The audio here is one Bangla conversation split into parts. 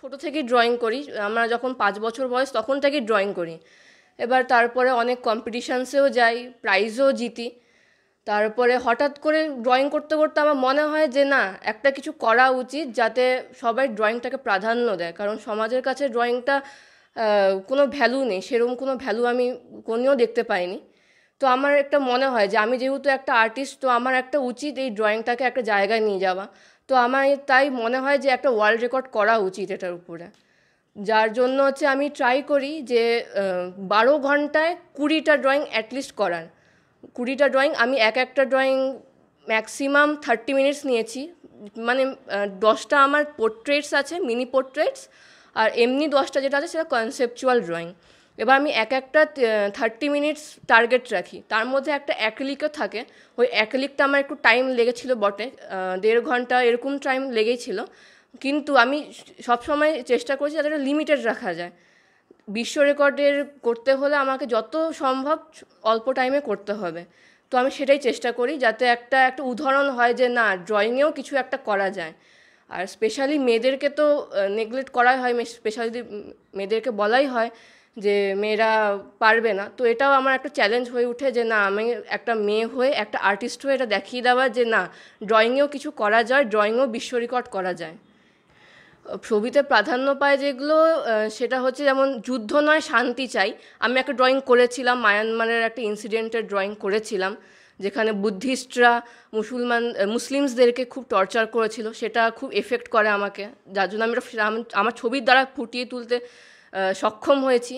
ছোট থেকেই ড্রয়িং করি আমরা যখন পাঁচ বছর বয়স তখন থেকে ড্রয়িং করি এবার তারপরে অনেক কম্পিটিশানসেও যাই প্রাইজও জিতি তারপরে হঠাৎ করে ড্রয়িং করতে করতে আমার মনে হয় যে না একটা কিছু করা উচিত যাতে সবাই ড্রয়িংটাকে প্রাধান্য দেয় কারণ সমাজের কাছে ড্রয়িংটা কোনো ভ্যালু নেই সেরকম কোনো ভ্যালু আমি কোনও দেখতে পাইনি তো আমার একটা মনে হয় যে আমি যেহেতু একটা আর্টিস্ট তো আমার একটা উচিত এই ড্রয়িংটাকে একটা জায়গায় নিয়ে যাওয়া তো আমার তাই মনে হয় যে একটা ওয়ার্ল্ড রেকর্ড করা উচিত এটার উপরে যার জন্য হচ্ছে আমি ট্রাই করি যে বারো ঘন্টায় কুড়িটা ড্রয়িং অ্যাটলিস্ট করার কুড়িটা ড্রয়িং আমি এক একটা ড্রয়িং ম্যাক্সিমাম থার্টি মিনিটস নিয়েছি মানে দশটা আমার পোর্ট্রেটস আছে মিনি পোর্ট্রেটস আর এমনি দশটা যেটা আছে সেটা কনসেপচুয়াল ড্রয়িং এবার আমি এক একটা থার্টি মিনিটস টার্গেট রাখি তার মধ্যে একটা অ্যাক্রিলিকও থাকে ওই অ্যাক্রিলিকটা আমার একটু টাইম লেগেছিল বটে দেড় ঘন্টা এরকম টাইম লেগেই ছিল কিন্তু আমি সবসময় চেষ্টা করেছি যাতে লিমিটেড রাখা যায় বিশ্ব রেকর্ডের করতে হলে আমাকে যত সম্ভব অল্প টাইমে করতে হবে তো আমি সেটাই চেষ্টা করি যাতে একটা একটা উদাহরণ হয় যে না ড্রয়িংয়েও কিছু একটা করা যায় আর স্পেশালি মেয়েদেরকে তো নেগলেক্ট করাই হয় স্পেশালি মেয়েদেরকে বলাই হয় যে মেয়েরা পারবে না তো এটাও আমার একটা চ্যালেঞ্জ হয়ে উঠে যে না আমি একটা মেয়ে হয়ে একটা আর্টিস্ট হয়ে এটা দেখিয়ে দেওয়া যে না ড্রয়িংয়েও কিছু করা যায় ড্রয়িংও বিশ্ব রেকর্ড করা যায় ছবিতে প্রাধান্য পায় যেগুলো সেটা হচ্ছে যেমন যুদ্ধ নয় শান্তি চাই আমি একটা ড্রয়িং করেছিলাম মায়ানমারের একটা ইনসিডেন্টের ড্রয়িং করেছিলাম যেখানে বুদ্ধিস্টরা মুসলমান মুসলিমসদেরকে খুব টর্চার করেছিল সেটা খুব এফেক্ট করে আমাকে যার জন্য আমি আমার ছবির দ্বারা ফুটিয়ে তুলতে সক্ষম হয়েছি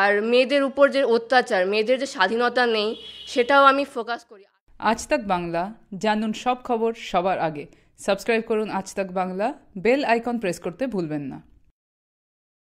আর মেয়েদের উপর যে অত্যাচার মেয়েদের যে স্বাধীনতা নেই সেটাও আমি ফোকাস করি আজ তাক বাংলা জানুন সব খবর সবার আগে সাবস্ক্রাইব করুন আজ তাক বাংলা বেল আইকন প্রেস করতে ভুলবেন না